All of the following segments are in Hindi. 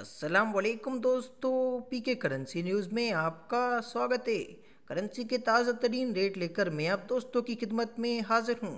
अस्सलाम वालेकुम दोस्तों पीके करेंसी न्यूज़ में आपका स्वागत है करेंसी के ताज़ा तरीन रेट लेकर मैं आप दोस्तों की खिदमत में हाजिर हूँ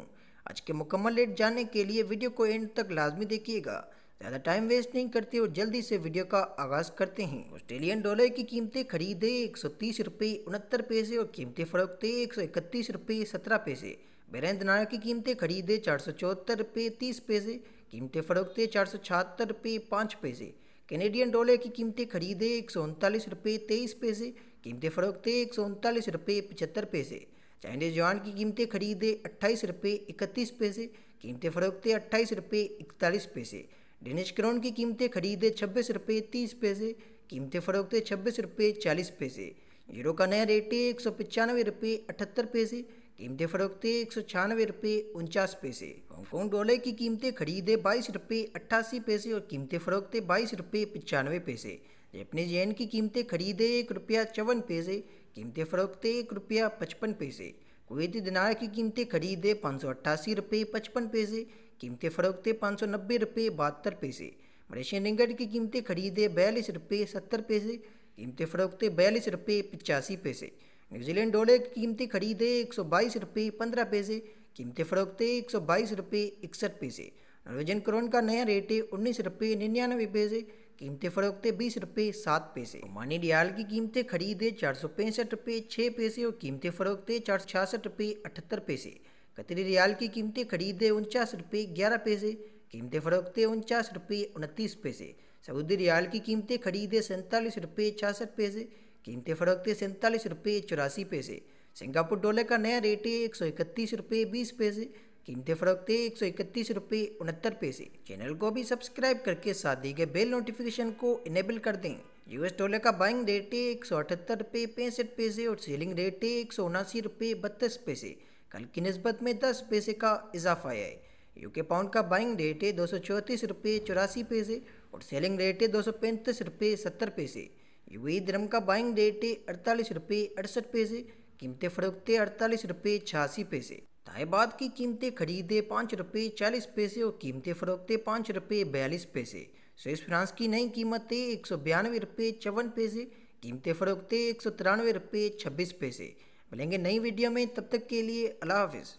आज के मुकम्मल रेट जानने के लिए वीडियो को एंड तक लाजमी देखिएगा ज़्यादा टाइम वेस्ट नहीं करते और जल्दी से वीडियो का आगाज़ करते हैं ऑस्ट्रेलियन डॉलर की कीमतें खरीदे एक सौ तीस रुपये उनहत्तर पैसे और कीमतें फरोखते एक सौ इकतीस रुपये सत्रह पैसे बेरेंद्र नायर की कीमतें खरीदे चार सौ चौहत्तर रुपये तीस पैसे कीमतें फरोखते चार सौ छहत्तर रुपये पाँच पैसे कैनेडियन डॉलर की कीमतें खरीदे एक सौ उनतालीस रुपये तेईस पैसे कीमतें फरोखते एक सौ उनतालीस रुपये पचहत्तर पैसे चाइनीज़ जवान की कीमतें खरीदे अट्ठाईस रुपये इकतीस पैसे कीमतें फरोखते अट्ठाईस रुपये इकतालीस पैसे डेनिश क्रोन की कीमतें खरीदे छब्बीस रुपये तीस पैसे कीमतें फरोखते छब्बीस रुपये चालीस पैसे यूरो का नया रेट है एक सौ पचानवे रुपये अठहत्तर पैसे कीमतें फ़रोख्ते एक सौ छियानवे रुपये उनचास पैसे हांगकॉन्ग डॉलर की कीमतें खरीदे बाईस रुपये अट्ठासी पैसे और कीमतें फ़रोख्ते बाईस रुपये पचानवे पैसे जपनीज येन की कीमतें खरीदे एक रुपया चौवन पैसे कीमतें फ़रोख्ते एक रुपया पचपन पैसे कुवैती दिनार की कीमतें खरीदे पाँच सौ अट्ठासी रुपये पचपन पैसे कीमतें फ़रोख्ते पाँच सौ नब्बे रुपये बहत्तर पैसे मलेशियन रिंगट की कीमतें खरीदे बयालीस रुपये सत्तर पैसे कीमतें फ़रोख्ते बयालीस रुपये पचासी पैसे न्यूजीलैंड डॉलर की कीमतें खरीदे एक सौ बाईस रुपये पंद्रह पैसे कीमतें फरोखते एक सौ बाईस रुपये इकसठ पैसे नॉर्वेजन क्रोन का नया रेट है उन्नीस रुपये निन्यानवे पैसे कीमतें फरोखते बीस रुपये सात पैसे मानी रियाल की कीमतें खरीदे चार सौ पैंसठ रुपये छः पैसे और कीमतें फरोखते चार सौ छियासठ रुपये अठहत्तर पैसे कतरी रियाल की कीमतें खरीदे उनचास रुपये ग्यारह पैसे कीमतें फरोखते उनचास रुपये उनतीस पैसे सऊदी रियाल की कीमतें खरीदे सैंतालीस रुपये छियासठ पैसे कीमतें फ़र्क सैंतालीस रुपये चौरासी पैसे सिंगापुर डॉलर का नया रेट है एक सौ इकतीस रुपये बीस पैसे कीमतें फ़र्क एक सौ इकतीस रुपये उनहत्तर पैसे चैनल को भी सब्सक्राइब करके साथ दी गए बेल नोटिफिकेशन को इनेबल कर दें यूएस डॉलर का बाइंग रेट है एक सौ अठहत्तर रुपये पैंसठ पैसे और सेलिंग रेट है एक सौ उनासी रुपये बत्तीस पैसे कल की नस्बत में दस पैसे का इजाफा आया है यूके पाउंड का बाइंग रेट है दो सौ चौंतीस रुपये चौरासी पैसे और सेलिंग रेट है दो सौ पैंतीस रुपये सत्तर पैसे यूवी धर्म का बाइंग रेट है अड़तालीस रुपये अड़सठ पैसे कीमतें फरोखते अड़तालीस रुपये छियासी पैसे ताइबाद की कीमतें खरीदे पाँच रुपये चालीस पैसे और कीमतें फरोखते पाँच रुपये बयालीस पैसे स्विस फ्रांस की नई कीमतें एक सौ बयानवे रुपये चौवन पैसे कीमतें फरोखते एक सौ तिरानवे रुपये छब्बीस पैसे मिलेंगे नई वीडियो में तब तक के लिए अल्लाह हाफिज़